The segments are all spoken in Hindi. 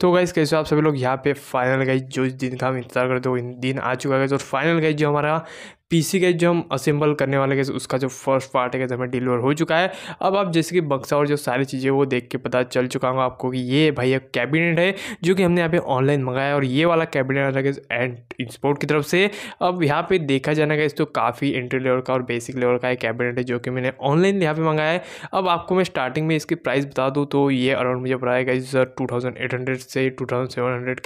तो गाइज कैसे आप सभी लोग यहाँ पे फाइनल गाइज जो दिन का हम इंतजार करते हो दिन आ चुका है और फाइनल गाइज जो हमारा पीसी के जो हम असेंबल करने वाले गए उसका जो फर्स्ट पार्ट है हमें डिलीवर हो चुका है अब आप जैसे कि बक्सा और जो सारी चीज़ें वो देख के पता चल चुका होगा आपको कि ये भाई एक कैबिनेट है जो कि हमने यहाँ पे ऑनलाइन मंगाया और ये वाला कैबिनेट अलग एंड इंस्पोर्ट की तरफ से अब यहाँ पर देखा जाना गया तो काफ़ी एंट्री लेवल का और बेसिक लेवल का एक कैबिनेट है जो कि मैंने ऑनलाइन यहाँ पर मंगाया है अब आपको मैं स्टार्टिंग में इसकी प्राइस बता दूँ तो ये अराउंड मुझे पड़ा है टू से टू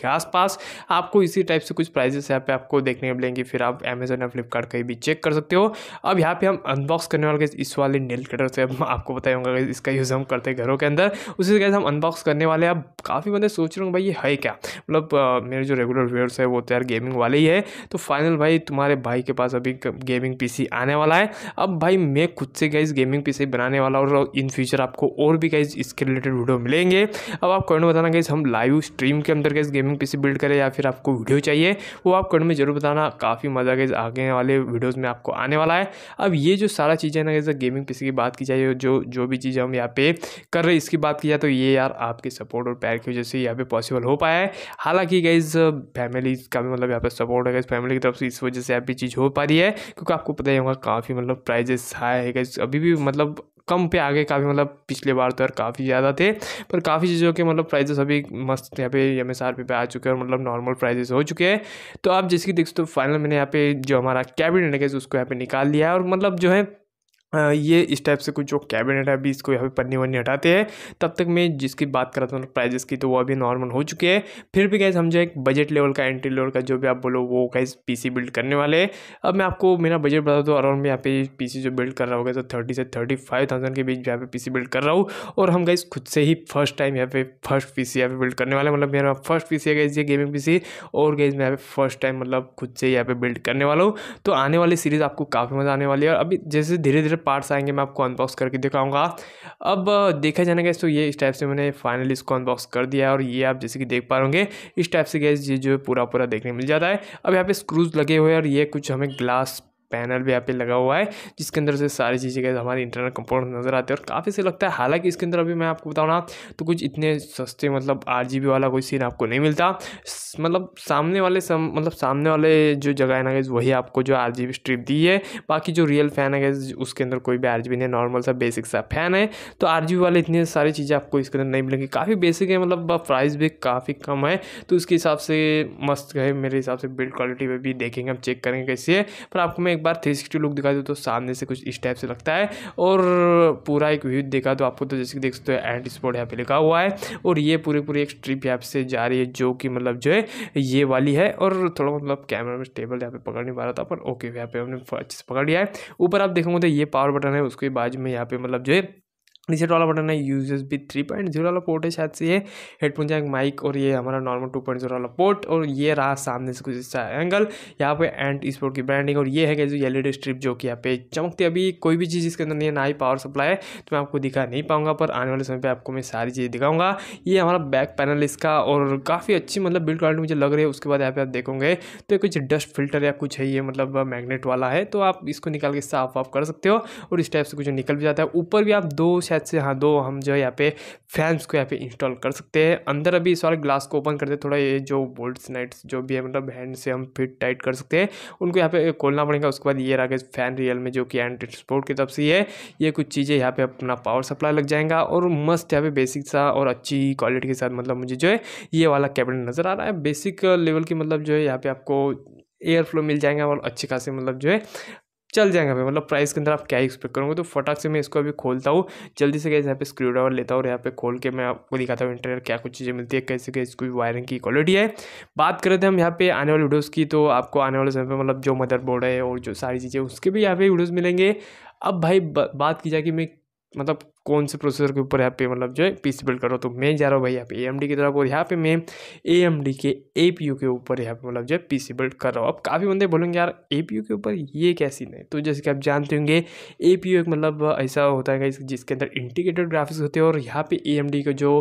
के आसपास आपको इसी टाइप से कुछ प्राइजेस यहाँ पे आपको देखने को फिर आप अमेजोन या फ्लिपकार्ट कहीं भी चेक कर सकते हो अब यहाँ पे हम अनबॉक्स करने वाले इस वाले नेल कटर से अब आपको बताया होगा इसका यूज़ हम करते हैं घरों के अंदर उसी से हम अनबॉक्स करने वाले अब काफ़ी बंदे सोच रहे हो भाई ये है क्या मतलब मेरे जो रेगुलर व्यूअर्स है वो तो यार गेमिंग वाले ही है तो फाइनल भाई तुम्हारे भाई के पास अभी गेमिंग पी आने वाला है अब भाई मैं खुद से गई गेमिंग पी बनाने वाला और इन फ्यूचर आपको और भी गई इसके रिलेटेड वीडियो मिलेंगे अब आप कमेंट बताना गई हम लाइव स्ट्रीम के अंदर गाइज गेमिंग पी बिल्ड करें या फिर आपको वीडियो चाहिए वो आप कमेंट में जरूर बताना काफ़ी मज़ा गाइज आगे वाले वीडियोज़ में आपको आने वाला है अब ये जो सारा चीज़ है ना जैसे गेमिंग पीसी की बात की जाए जो जो भी चीज़ हम यहाँ पे कर रहे हैं इसकी बात की जाए तो ये यार आपके सपोर्ट और प्यार की वजह से यहाँ पे पॉसिबल हो पाया है हालांकि गाइज फैमिली का भी मतलब यहाँ पे सपोर्ट है इस फैमिली की तरफ से इस वजह से यहाँ पे चीज़ हो पा रही है क्योंकि आपको पता ही होगा काफ़ी मतलब प्राइजेस हाई है गाइज अभी भी मतलब कम पे आ गए काफ़ी मतलब पिछले बार तो यार काफ़ी ज़्यादा थे पर काफ़ी चीज़ों के मतलब प्राइजेस अभी मस्त यहाँ पे एम एस आर पे आ चुके हैं और मतलब नॉर्मल प्राइजेस हो चुके हैं तो आप जैसे कि देख सकते हो फाइनल मैंने यहाँ पे जो हमारा कैबिनेट है उसको यहाँ पे निकाल लिया है और मतलब जो है ये इस टाइप से कुछ जो कैबिनेट है अभी इसको यहाँ पे पन्नी वन्नी हटाते हैं तब तक मैं जिसकी बात कर रहा था मतलब प्राइजेस की तो वो अभी नॉर्मल हो चुके हैं फिर भी गैस हम जो एक बजट लेवल का एंट्री लेवल का जो भी आप बोलो वो गैस पीसी बिल्ड करने वाले अब मैं आपको मेरा बजट बता दूँ अराउंड में यहाँ पे पी जो बिल्ड कर रहा होगा तो थर्टी से थर्टी फाइव थाउजेंड के बीच यहाँ पे पी बिल्ड कर रहा हूँ और हम गैस खुद से ही फर्स्ट टाइम यहाँ पे फर्स्ट पी यहाँ पे बिल्ड करने वाले मतलब मेरा फर्स्ट सी है गैस ये गेमिंग पी और गैस मैं यहाँ पे फर्स्ट टाइम मतलब खुद से यहाँ पे बिल्ड करने वाला हूँ तो आने वाली सीरीज़ आपको काफ़ी मज़ा आने वाली है और अभी जैसे धीरे धीरे पार्ट्स आएंगे मैं आपको अनबॉक्स करके दिखाऊंगा अब देखा जाने गया तो ये इस टाइप से मैंने फाइनली इसको अनबॉक्स कर दिया है और ये आप जैसे कि देख पा रहे इस टाइप से गैस ये जो है पूरा पूरा देखने मिल जाता है अब यहाँ पे स्क्रूज लगे हुए हैं और ये कुछ हमें ग्लास पैनल भी यहाँ पे लगा हुआ है जिसके अंदर से सारी चीज़ें गए हमारे इंटरनल कंपोनेंट नज़र आते हैं और काफ़ी से लगता है हालांकि इसके अंदर अभी मैं आपको बताऊँ ना तो कुछ इतने सस्ते मतलब आर वाला कोई सीन आपको नहीं मिलता मतलब सामने वाले सम मतलब सामने वाले जो जगह है ना गई वही आपको जो आर स्ट्रिप दी है बाकी जो रियल फ़ैन है गई उसके अंदर कोई भी आर नहीं है नॉर्मल सा बेसिक सा फ़ैन है तो आर वाले इतनी सारी चीज़ें आपको इसके अंदर नहीं मिलेंगी काफ़ी बेसिक है मतलब प्राइस भी काफ़ी कम है तो उसके हिसाब से मस्त है मेरे हिसाब से बिल्ड क्वालिटी में भी देखेंगे हम चेक करेंगे कैसी है पर आपको मैं एक बार थ्री सिक्सटी लुक दिखा दो तो सामने से कुछ इस टाइप से लगता है और पूरा एक व्यू दिखा दो आपको तो जैसे कि देख सकते हो एंड स्पोर्ट यहाँ पे लिखा हुआ है और ये पूरी पूरी एक स्ट्रिप यहाँ से जा रही है जो कि मतलब जो है ये वाली है और थोड़ा मतलब कैमरा में स्टेबल यहाँ पे पकड़ नहीं पा रहा था पर ओके यहाँ पे हमने अच्छे से पकड़ लिया है ऊपर आप देखोगे तो ये पावर बटन है उसके बाद में यहाँ पे मतलब जो है नीचे वाला बटन है U S B three point zero वाला पोर्ट है शायद से ये हेडफोन जैक माइक और ये हमारा नॉर्मल टू पॉइंट जीरो वाला पोर्ट और ये रहा सामने से कुछ इसका एंगल यहाँ पे एंड इस पोर्ट की ब्रांडिंग और ये है कि जो एल स्ट्रिप जो कि यहाँ पे चमकती अभी कोई भी चीज़ इसके अंदर नहीं है ना ही पावर सप्लाई है तो मैं आपको दिखा नहीं पाऊंगा पर आने वाले समय पर आपको मैं सारी चीज़ें दिखाऊंगा ये हमारा बैक पैनल इसका और काफ़ी अच्छी मतलब बिल्ड क्वालिटी मुझे लग रही है उसके बाद यहाँ पे आप देखोगे तो कुछ डस्ट फिल्टर या कुछ है ये मतलब मैगनेट वाला है तो आप इसको निकाल के साफ वाफ कर सकते हो और इस टाइप से कुछ निकल भी जाता है ऊपर भी आप दो शायद से हाँ दो हम जो है यहाँ पे फैंस को यहाँ पे इंस्टॉल कर सकते हैं अंदर अभी इस वाले ग्लास को ओपन करते थोड़ा ये जो बोल्ट्स नाइट्स जो भी है मतलब हैंड से हम फिट टाइट कर सकते हैं उनको यहाँ पे खोलना पड़ेगा उसके बाद ये रहा फैन रियल में जो कि एंड स्पोर्ट की तरफ से है ये कुछ चीज़ें यहाँ पे अपना पावर सप्लाई लग जाएगा और मस्त यहाँ पे बेसिक सा और अच्छी क्वालिटी के साथ मतलब मुझे जो है ये वाला कैबिनेट नज़र आ रहा है बेसिक लेवल की मतलब जो है यहाँ पे आपको एयर फ्लो मिल जाएगा और अच्छी खासे मतलब जो है चल जाएगा भाई मतलब प्राइस के अंदर आप क्या एक्सपेक्ट करोगे तो फटाक से मैं इसको अभी खोलता हूँ जल्दी से कैसे यहाँ पे स्क्रू ड्राइवर लेता हूँ और यहाँ पे खोल के मैं आपको दिखाता हूँ इंटरनेट क्या कुछ चीज़ें मिलती है कैसे कैसे इसकी वायरिंग की क्वालिटी है बात करें तो हम यहाँ पे आने वाले वीडियोज़ की तो आपको आने वाले समय पर मतलब जो मदरबोर्ड है और जो सारी चीज़ें उसके भी यहाँ पे वीडियोज़ मिलेंगे अब भाई बात की जाए कि मैं मतलब कौन से प्रोसेसर के ऊपर यहाँ पे मतलब जो है पी सी बिल्ड कर रहा हूँ तो मैं जा रहा हूँ भाई यहाँ पे ए एम डी की तरफ और यहाँ पे मैं ए एम डी के ए पी यू के ऊपर यहाँ पे मतलब जो है पी सी बिल्ड कर रहा हूँ अब काफ़ी बंदे बोलेंगे यार ए पी यू के ऊपर ये कैसी नहीं तो जैसे कि आप जानते होंगे ए पी यू एक मतलब ऐसा होता है जिसके अंदर इंटीग्रेटेड ग्राफिक्स होते हैं और यहाँ पे ए एम डी के जो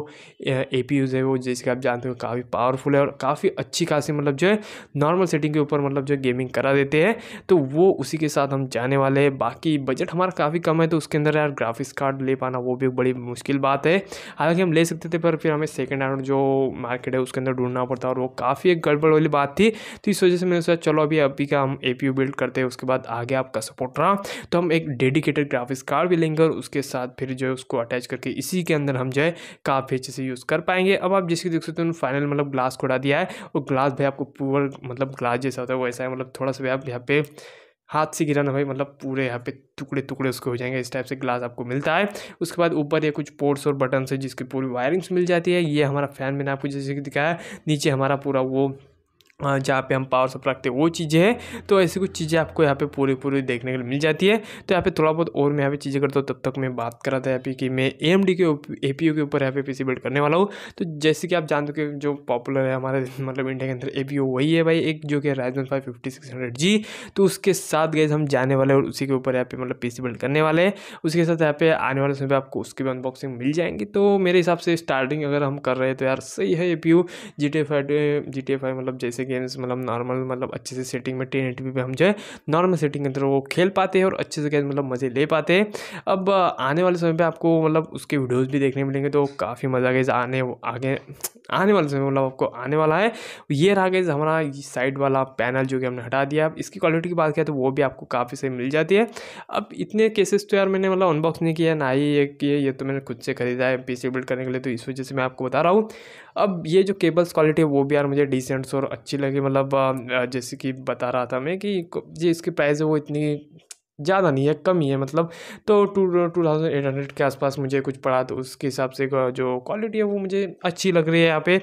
ए पी यूज़ है वो जैसे कि आप जानते हो काफ़ी पावरफुल है और काफ़ी अच्छी खासी मतलब जो है नॉर्मल सेटिंग के ऊपर मतलब जो गेमिंग करा देते हैं तो वो उसी के साथ हम जाने वाले हैं बाकी बजट हमारा काफ़ी कम है तो उसके अंदर यार ग्राफिक्स कार्ड ले पाना पाना वो भी एक बड़ी मुश्किल बात है हालांकि हम ले सकते थे पर फिर हमें सेकेंड हैंड जो मार्केट है उसके अंदर ढूंढना पड़ता और वो काफ़ी एक गड़बड़ वाली बात थी तो इस वजह से मैंने सोचा चलो अभी अभी का हम ए बिल्ड करते हैं उसके बाद आगे आपका सपोर्ट रहा तो हम एक डेडिकेटेड ग्राफिक्स कार्ड भी लेंगे और उसके साथ फिर जो है उसको अटैच करके इसी के अंदर हम जो है काफ़ी अच्छे से यूज़ कर पाएंगे अब आप जिसकी देख सकते हो फाइनल मतलब ग्लास को दिया है और ग्लास भाई आपको पूरा मतलब ग्लास जैसा होता है वैसा है मतलब थोड़ा सा भी आप यहाँ पे हाथ से गिरा ना भाई मतलब पूरे यहाँ पे टुकड़े टुकड़े उसके हो जाएंगे इस टाइप से ग्लास आपको मिलता है उसके बाद ऊपर ये कुछ पोर्ट्स और बटन्स है जिसकी पूरी वायरिंग्स मिल जाती है ये हमारा फैन मैंने आपको जैसे कि दिखाया नीचे हमारा पूरा वो जहाँ पे हम पावर सप रखते हैं वो चीज़ें हैं तो ऐसी कुछ चीज़ें आपको यहाँ पे पूरी पूरी देखने के लिए मिल जाती है तो यहाँ पे थोड़ा बहुत और मैं यहाँ पे चीज़ें करता हूँ तब तक मैं बात कर रहा था यहाँ पे कि मैं ए एम डी के ए पी यू के ऊपर यहाँ पे पी करने वाला हूँ तो जैसे कि आप जानते हो जो पॉपुलर है हमारे मतलब इंडिया के अंदर ए पी यू वही है भाई एक जो कि Ryzen five fifty six hundred G तो उसके साथ गए हम जाने वाले और उसी के ऊपर यहाँ पे मतलब पी सी बिल्ड करने वाले हैं उसके साथ यहाँ पे आने वाले समय पर आपको उसकी भी अनबॉक्सिंग मिल जाएंगी तो मेरे हिसाब से स्टार्टिंग अगर हम कर रहे हैं तो यार सही है A P U G T five G T five मतलब जैसे गेम्स मतलब नॉर्मल मतलब अच्छे से सेटिंग में टेन एटी पे हम जो है नॉर्मल सेटिंग के अंदर वो खेल पाते हैं और अच्छे से गेम मतलब मज़े ले पाते हैं अब आने वाले समय पर आपको मतलब उसके वीडियोज़ भी देखने मिलेंगे तो काफ़ी मज़ा गैस आने आगे आने वाले समय मतलब आपको आने वाला है ये रहा गैस हमारा साइड वाला पैनल जो कि हमने हटा दिया इसकी क्वालिटी की बात करें तो वो भी आपको काफ़ी सही मिल जाती है अब इतने केसेस तो यार मैंने मतलब अनबॉक्स नहीं किया ना ही ये किए ये तो मैंने खुद से खरीदा है पीसी बिल्ड करने के लिए तो इस वजह से मैं आपको बता रहा हूँ अब ये जो केबल्स क्वालिटी है वो भी यार मुझे डिसेंट्स और अच्छी लगी मतलब जैसे कि बता रहा था मैं कि ये इसकी प्राइस है वो इतनी ज़्यादा नहीं है कम ही है मतलब तो two two thousand eight hundred के आसपास मुझे कुछ पड़ा तो उसके हिसाब से जो क्वालिटी है वो मुझे अच्छी लग रही है यहाँ पे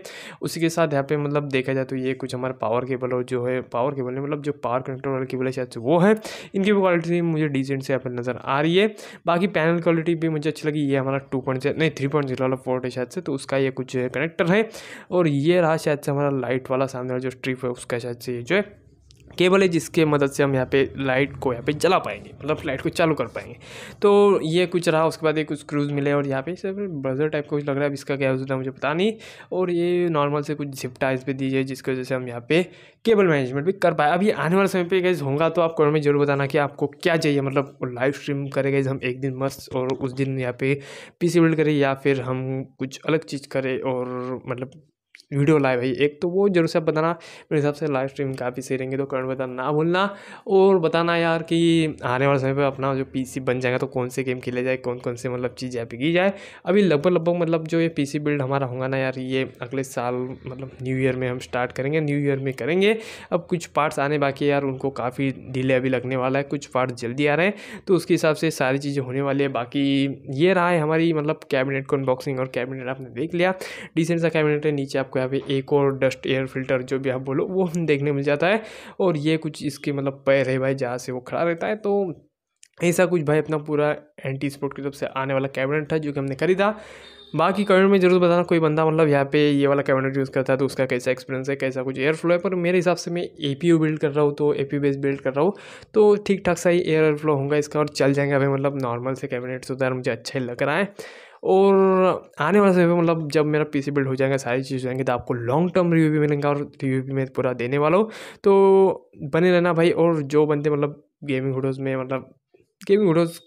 उसी के साथ यहाँ पे मतलब देखा जाए तो ये कुछ हमारा पावर केबल और जो है पावर केबल है मतलब जो पावर कनेक्टर वाले केबल है शायद वो है इनकी भी क्वालिटी मुझे डिसेंट से यहाँ पर नज़र आ रही है बाकी पैनल क्वालिटी भी मुझे अच्छी लगी ये हमारा टू पॉइंट नहीं थ्री पॉइंट जीरो वाला फोर्ट है शायद से तो उसका ये कुछ कनेक्टर है और ये रहा शायद से हमारा लाइट वाला सामने वाला जो स्ट्रिप है उसका शायद से ये जो है केबल है जिसके मदद से हम यहाँ पे लाइट को यहाँ पे जला पाएंगे मतलब लाइट को चालू कर पाएंगे तो ये कुछ रहा उसके बाद एक कुछ क्रूज मिले और यहाँ पे सब ब्रजर टाइप का कुछ लग रहा है इसका क्या होता है मुझे पता नहीं और ये नॉर्मल से कुछ झिपटा इस पर दीजिए जिसकी वजह से हम यहाँ पे केबल मैनेजमेंट भी कर पाए अभी आने वाले समय पर गैस होगा तो आप हमें में जरूर बताना कि आपको क्या चाहिए मतलब लाइव स्ट्रीम करेंगे हम एक दिन मस्त और उस दिन यहाँ पे सी बिल्ड करें या फिर हम कुछ अलग चीज़ करें और मतलब वीडियो लाइव है एक तो वो जरूर से बताना मेरे हिसाब से लाइव स्ट्रीम काफ़ी सही रहेंगे तो करंट बताना ना भूलना और बताना यार कि आने वाले समय पर अपना जो पीसी बन जाएगा तो कौन से गेम खेले जाए कौन कौन से मतलब चीज़ ऐप की जाए अभी लगभग लगभग मतलब जो ये पीसी बिल्ड हमारा होगा ना यार ये अगले साल मतलब न्यू ईयर में हम स्टार्ट करेंगे न्यू ईयर में करेंगे अब कुछ पार्ट्स आने बाकी है यार उनको काफ़ी डिले अभी लगने वाला है कुछ पार्ट जल्दी आ रहे हैं तो उसके हिसाब से सारी चीज़ें होने वाली है बाकी ये रहा है हमारी मतलब कैबिनेट को अनबॉक्सिंग और कैबिनेट आपने देख लिया डिसेंट सा कैबिनेट है नीचे आपको पे यहाँ एक और डस्ट एयर फिल्टर जो भी आप बोलो वो देखने मिल जाता है और ये कुछ इसके मतलब पैर है भाई जहाँ से वो खड़ा रहता है तो ऐसा कुछ भाई अपना पूरा एंटी स्पोर्ट की तरफ से आने वाला कैबिनेट था जो कि हमने खरीदा बाकी कमेंट में जरूर बताना कोई बंदा मतलब यहाँ पे ये वाला कैबिनेट यूज़ करता है तो उसका कैसा एक्सपीरियंस है कैसा कुछ एयर फ्लो है पर मेरे हिसाब से मैं ए बिल्ड कर रहा हूँ तो ए पी बेस बिल्ड कर रहा हूँ तो ठीक ठाक सा ही एयर फ्लो होगा इसका और चल जाएंगे अभी मतलब नॉर्मल से कैबिनेट तो मुझे अच्छा ही लग रहा है और आने वाले समय में मतलब जब मेरा पीसी बिल्ड हो जाएगा सारी चीज़ हो जाएंगे तो आपको लॉन्ग टर्म रिव्यू भी मिलेंगे और रिव्यू भी मैं पूरा देने वाला हूँ तो बने रहना भाई और जो बंदे मतलब गेमिंग वीडियोज़ में मतलब गेमिंग वीडियोज़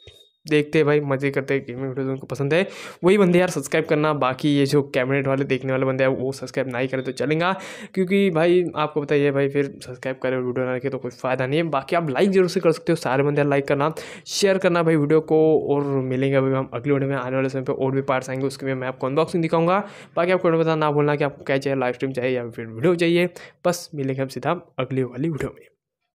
देखते हैं भाई मजे करते हैं गेमिंग वीडियो उनको पसंद है वही बंदे यार सब्सक्राइब करना बाकी ये जो कैबिनेट वाले देखने वाले बंदे हैं वो सब्सक्राइब नहीं करें तो चलेगा क्योंकि भाई आपको बताइए भाई फिर सब्सक्राइब करें वीडियो ना के तो कोई फ़ायदा नहीं है बाकी आप लाइक जरूर से कर सकते हो सारे बंदे लाइक करना शेयर करना भाई वीडियो को और मिलेंगे अभी हम अगले वीडियो में आने वाले समय पर और भी पार्ट्स आएंगे उसके लिए मैं आपको अनबॉक्सिंग दिखाऊंगा बाकी आपको पता ना बोलना कि आपको क्या चाहिए लाइव स्ट्रीम चाहिए या फिर वीडियो चाहिए बस मिलेंगे हम सीधा अगले वाली वीडियो में